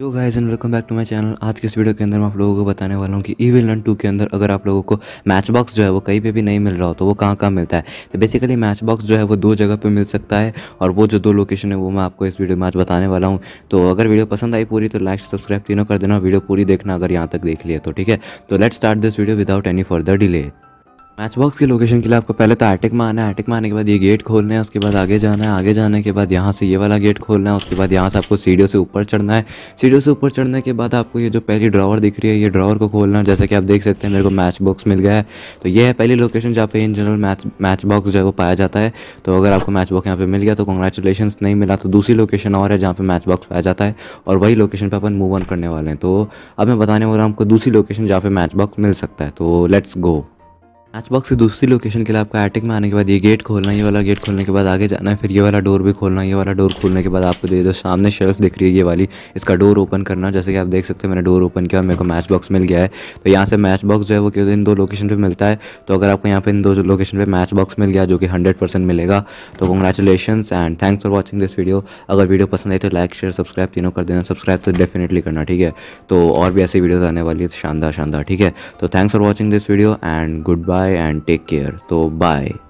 Yo guys and welcome back to my channel आज के इस वीडियो के अंदर मैं आप लोगों को बताने वाला हूँ कि ईविल लर्न टू के अंदर अगर आप लोगों को मैच बॉक्स जो है वो कहीं पे भी नहीं मिल रहा हो तो वो कहाँ कहाँ मिलता है तो बेसिकली मैच बॉक्स जो है वो दो जगह पे मिल सकता है और वो जो दो लोकेशन है वो मैं आपको इस वीडियो में आज बताने वाला हूँ तो अगर वीडियो पसंद आई पूरी तो लाइक सब्सक्राइब तीनों कर देना वीडियो पूरी देखना अगर यहाँ तक देख लिया तो ठीक है तो let start this video without any further delay match box की लोकेशन के लिए आपको पहले तो आर्टिक में आना है आर्टिक में आने के बाद ये गेट खोलना है उसके बाद आगे जाना है आगे जाने के बाद यहाँ से ये वाला गेट खोलना है उसके बाद यहाँ से आपको सीढ़ियों से ऊपर चढ़ना है सीढ़ियों से ऊपर चढ़ने के बाद आपको ये जो पहली ड्रावर दिख रही है ये ड्रावर को खोलना है जैसे कि आप देख सकते हैं मेरे को मैच बॉक्स मिल गया है तो ये है पहली लोकेशन जहाँ पे in general match match box जो है वो पाया जाता है तो अगर आपको मैच बॉक्स यहाँ पर मिल गया तो कॉन्ग्रेचुलेशन नहीं मिला तो दूसरी लोकेशन और है जहाँ पर मैच बॉक्स पाया जाता है और वही लोकेशन पर अपन मूव ऑन करने वाले हैं तो अब मैं बताने वाला हूँ आपको दूसरी लोकेशन जहाँ पर मैच बॉक्स मिल सकता है तो लेट्स गो मैच बॉक्स की दूसरी लोकेशन के लिए आपको एटिक में आने के बाद ये गेट खोलना है ये वाला गेट खोलने के बाद आगे जाना है फिर ये वाला डोर भी खोलना है ये वाला डोर खोलने के बाद आपको दे दो सामने शेल्फ दिख रही है ये वाली इसका डोर ओपन करना जैसे कि आप देख सकते हैं मैंने डोर ओपन किया और मेरे को मैच बॉक्स मिल गया है तो यहाँ से मैच बॉक्स जो है वो क्यों इन दो लोकेशन पर मिलता है तो अगर आपको यहाँ पर इन दो लोकेशन पर मैच बॉक्स मिल गया जो कि हंड्रेड मिलेगा तो congratulation and thanks for watching this video अगर वीडियो पसंद आए तो लाइक शेयर सब्सक्राइब तीनों कर देना सब्सक्राइब तो डेफिनेटली करना ठीक है तो और भी ऐसी वीडियोज़ आने वाली है शानदार शानदार ठीक है तो thanks for watching this video and good bye and take care. So, bye.